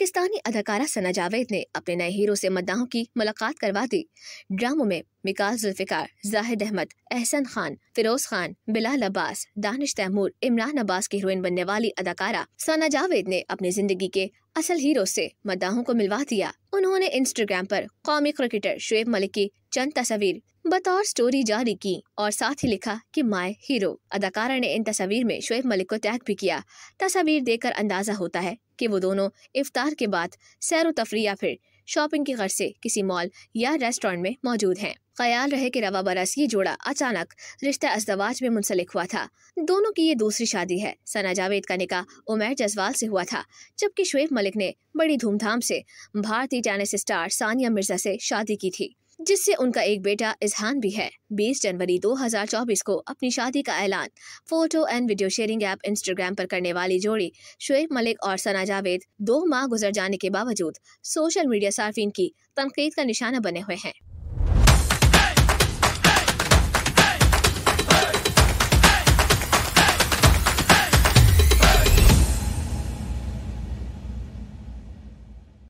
पाकिस्तानी अदाकारा सना जावेद ने अपने नए हीरो से मद्दाहों की मुलाकात करवा दी ड्रामों में मिकाल जुल्फिकार जाहिद अहमद एहसन खान फिरोज खान बिलाल अब्बास दानिश तैमूर इमरान अब्बास की हीरोइन बनने वाली अदाकारा सना जावेद ने अपनी जिंदगी के असल हीरो से मद्दाहों को मिलवा दिया उन्होंने इंस्टाग्राम पर कौमी क्रिकेटर शुएब मलिक की चंद तस्वीर बतौर स्टोरी जारी की और साथ ही लिखा कि माय हीरो अदाकारा ने इन तस्वीर में शुएब मलिक को टैग भी किया तस्वीर देखकर अंदाजा होता है कि वो दोनों इफ्तार के बाद सैर तफरी या फिर शॉपिंग की गर्ज से किसी मॉल या रेस्टोरेंट में मौजूद हैं ख्याल रहे कि रवा बरस ये जोड़ा अचानक रिश्ता अजदवाज में मुंसलिक हुआ था दोनों की ये दूसरी शादी है सना जावेद का निका उमेर जसवाल से हुआ था जबकि शुएब मलिक ने बड़ी धूमधाम से भारतीय टेनिस स्टार सानिया मिर्जा से शादी की थी जिससे उनका एक बेटा इजहान भी है 20 जनवरी 2024 को अपनी शादी का ऐलान photo and video sharing app Instagram पर करने वाली जोड़ी शुएब मलिक और सना जावेद दो माह गुजर जाने के बावजूद सोशल मीडिया सार्फिन की तनकीद का निशाना बने हुए हैं